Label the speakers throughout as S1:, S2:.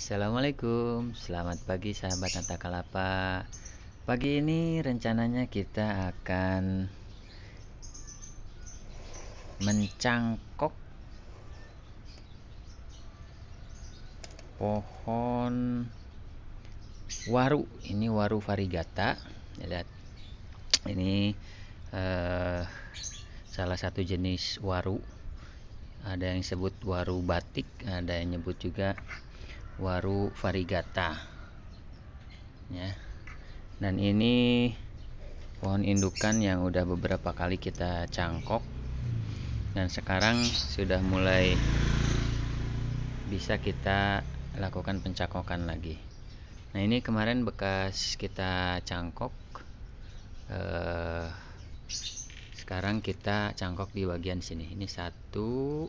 S1: Assalamualaikum, selamat pagi sahabat Kalapa. Pagi ini rencananya kita akan mencangkok pohon waru. Ini waru varigata. Lihat, ini eh, salah satu jenis waru. Ada yang sebut waru batik, ada yang nyebut juga waru varigata ya dan ini pohon indukan yang udah beberapa kali kita cangkok dan sekarang sudah mulai bisa kita lakukan pencakokan lagi nah ini kemarin bekas kita cangkok eh, sekarang kita cangkok di bagian sini ini satu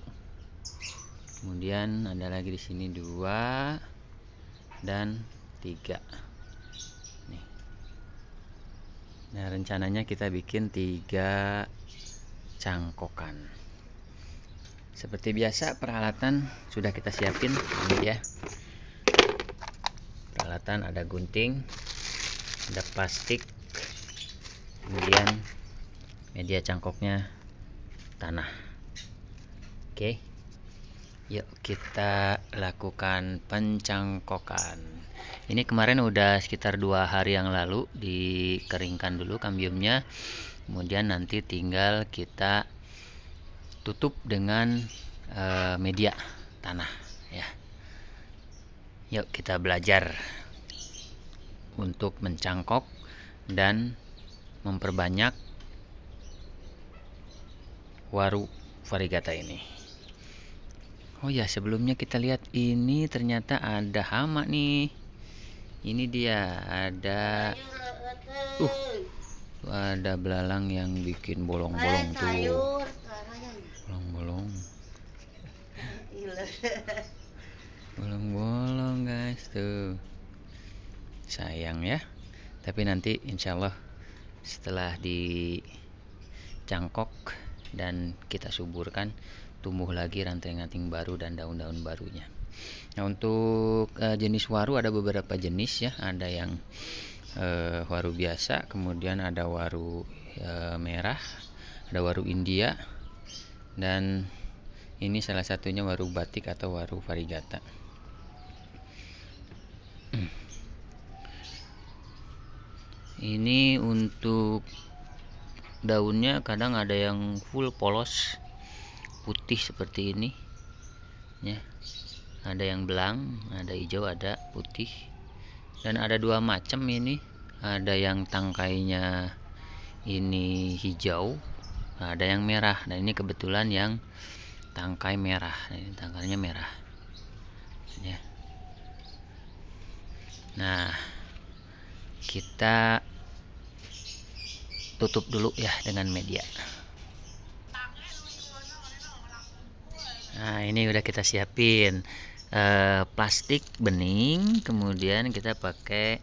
S1: kemudian ada lagi di sini dua dan tiga nih nah rencananya kita bikin tiga cangkokan seperti biasa peralatan sudah kita siapin ini ya peralatan ada gunting ada plastik kemudian media cangkoknya tanah oke okay. Yuk kita lakukan pencangkokan. Ini kemarin udah sekitar dua hari yang lalu dikeringkan dulu kambiumnya, kemudian nanti tinggal kita tutup dengan e, media tanah ya. Yuk kita belajar untuk mencangkok dan memperbanyak waru varigata ini. Oh ya, sebelumnya kita lihat ini ternyata ada hama nih. Ini dia ada uh ada belalang yang bikin bolong-bolong tuh. Bolong-bolong. Bolong-bolong guys tuh. Sayang ya. Tapi nanti insyaallah setelah dicangkok dan kita suburkan tumbuh lagi ranting-ranting baru dan daun-daun barunya. Nah, untuk uh, jenis waru ada beberapa jenis ya, ada yang uh, waru biasa, kemudian ada waru uh, merah, ada waru India dan ini salah satunya waru batik atau waru varigata. Ini untuk daunnya kadang ada yang full polos putih seperti ini ya ada yang belang ada hijau ada putih dan ada dua macam ini ada yang tangkainya ini hijau ada yang merah dan nah, ini kebetulan yang tangkai merah nah, ini tangkainya merah ya nah kita tutup dulu ya dengan media Nah, ini udah kita siapin e, plastik bening, kemudian kita pakai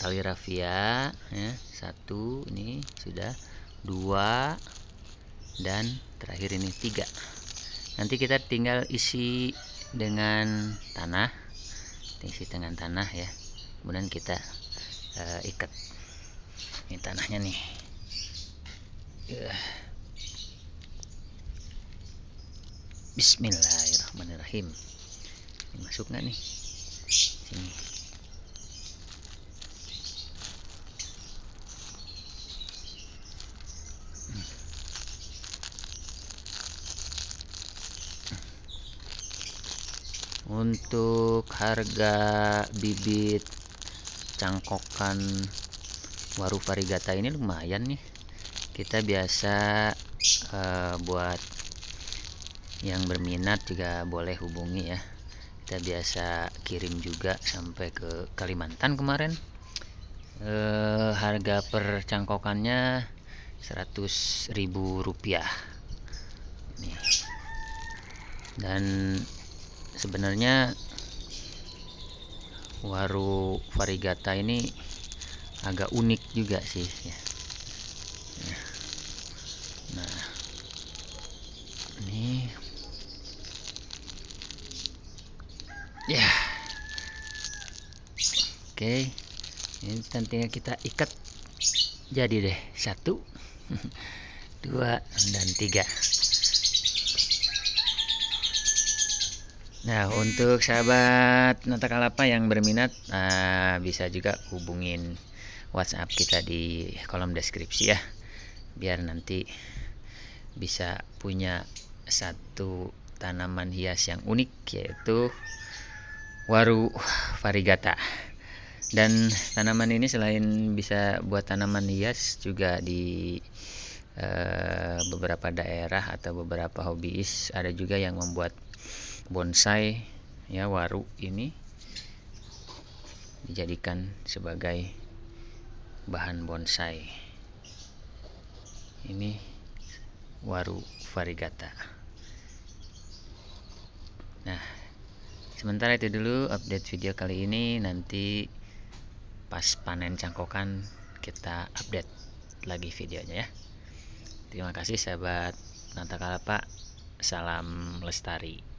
S1: tali rafia ya. Satu ini sudah dua dan terakhir ini tiga. Nanti kita tinggal isi dengan tanah, isi dengan tanah ya. Kemudian kita e, ikat ini tanahnya nih. Yeah. Bismillahirrahmanirrahim. Ini masuk nggak nih? Sini. Untuk harga bibit cangkokan waru varigata ini lumayan nih. Kita biasa uh, buat yang berminat juga boleh hubungi ya kita biasa kirim juga sampai ke Kalimantan kemarin e, harga per cangkokannya 100.000 rupiah dan sebenarnya waru varigata ini agak unik juga sih ya. ya. okay. ini nantinya kita ikat jadi deh satu dua dan tiga Nah untuk sahabat nata kalapa yang berminat nah, bisa juga hubungin WhatsApp kita di kolom deskripsi ya biar nanti bisa punya satu tanaman hias yang unik yaitu waru varigata dan tanaman ini selain bisa buat tanaman hias juga di e, beberapa daerah atau beberapa hobiis ada juga yang membuat bonsai ya waru ini dijadikan sebagai bahan bonsai ini waru varigata nah sementara itu dulu update video kali ini nanti pas panen cangkokan kita update lagi videonya ya terima kasih sahabat nata Kalapa salam lestari